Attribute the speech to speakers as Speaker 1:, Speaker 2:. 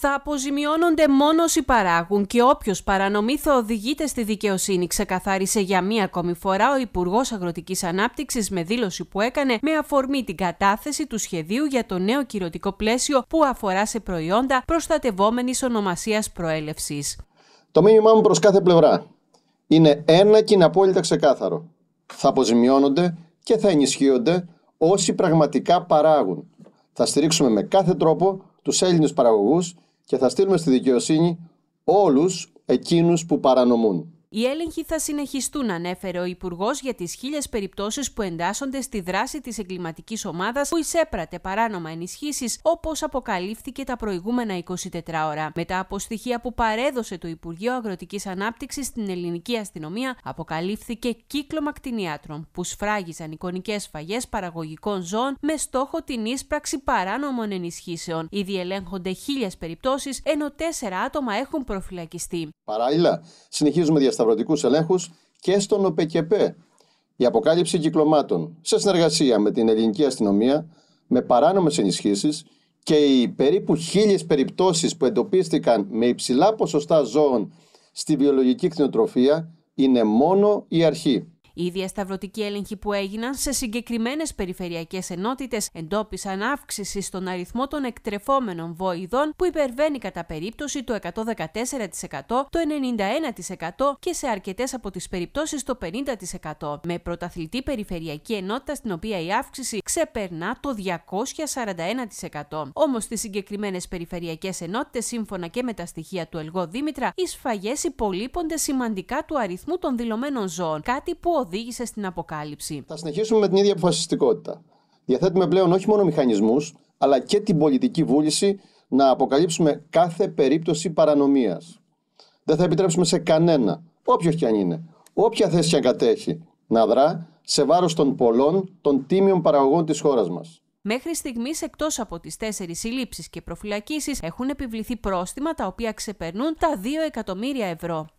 Speaker 1: θα αποζημιώνονται μόνο όσοι παράγουν και όποιος παρανομή θα οδηγείται στη δικαιοσύνη, ξεκαθάρισε για μία ακόμη φορά ο Υπουργός Αγροτικής Ανάπτυξης με δήλωση που έκανε με αφορμή την κατάθεση του σχεδίου για το νέο κυρωτικό πλαίσιο που αφορά σε προϊόντα προστατευόμενης ονομασίας προέλευσης.
Speaker 2: Το μήνυμά μου προς κάθε πλευρά είναι ένα και είναι απόλυτα ξεκάθαρο. Θα αποζημιώνονται και θα ενισχύονται όσοι πραγματικά παράγουν. Θα στηρίξουμε με κάθε τρόπο τους Έλληνες παραγωγούς και θα στείλουμε στη δικαιοσύνη όλους εκείνους που παρανομούν.
Speaker 1: Οι έλεγχοι θα συνεχιστούν, ανέφερε ο Υπουργός για τις χίλιες περιπτώσεις που εντάσσονται στη δράση της εγκληματικής ομάδας που εισέπρατε παράνομα ενισχύσεις, όπως αποκαλύφθηκε τα προηγούμενα 24 ώρα. Μετά από στοιχεία που παρέδωσε το Υπουργείο Αγροτικής Ανάπτυξης στην ελληνική αστυνομία, αποκαλύφθηκε κύκλωμα κτηνιάτρων που σφράγισαν εικονικές σφαγέ παραγωγικών ζώων με στόχο την ίσπραξη παράνομων ενισχύσεων. Ήδη ελέγχονται χίλιες περιπτώσεις, ενώ τέσσερα άτομα έχουν προφυλακιστεί.
Speaker 2: Παράλληλα, συνεχίζουμε σταυρωτικούς ελέγχους και στον ΟΠΕΚΕΠΕ η αποκάλυψη κυκλωμάτων σε συνεργασία με την ελληνική αστυνομία, με παράνομες ενισχύσεις και οι περίπου χίλιες περιπτώσεις που εντοπίστηκαν με υψηλά ποσοστά ζώων στη βιολογική κτηνοτροφία είναι μόνο η αρχή.
Speaker 1: Οι διασταυρωτικοί έλεγχοι που έγιναν σε συγκεκριμένες περιφερειακές ενότητες εντόπισαν αύξηση στον αριθμό των εκτρεφόμενων βοηδών που υπερβαίνει κατά περίπτωση το 114%, το 91% και σε αρκετές από τις περιπτώσεις το 50%. Με πρωταθλητή περιφερειακή ενότητα στην οποία η αύξηση ξεπερνά το 241%. Όμως στις συγκεκριμένες περιφερειακές ενότητες σύμφωνα και με τα στοιχεία του Ελγό Δήμητρα, οι σφαγές υπολείπονται σημαντικά του αριθμού των δηλωμένων ζώων, κάτι που οδήγησε στην αποκάλυψη. Θα συνεχίσουμε
Speaker 2: με την ίδια αποφασιστικότητα. Διαθέτουμε πλέον όχι μόνο μηχανισμούς, αλλά και την πολιτική βούληση να αποκαλύψουμε κάθε περίπτωση παρανομίας. Δεν θα επιτρέψουμε σε κανένα, όποιος και αν είναι, όποια θέση και αν κατέχει, να δρά σε βάρος των πολλών των τίμιων παραγωγών της χώρας μας.
Speaker 1: Μέχρι στιγμής, εκτός από τις τέσσερις συλλήψεις και προφυλακίσεις, έχουν επιβληθεί πρόστιμα τα οποία ξεπερνούν τα 2 εκατομμύρια ευρώ.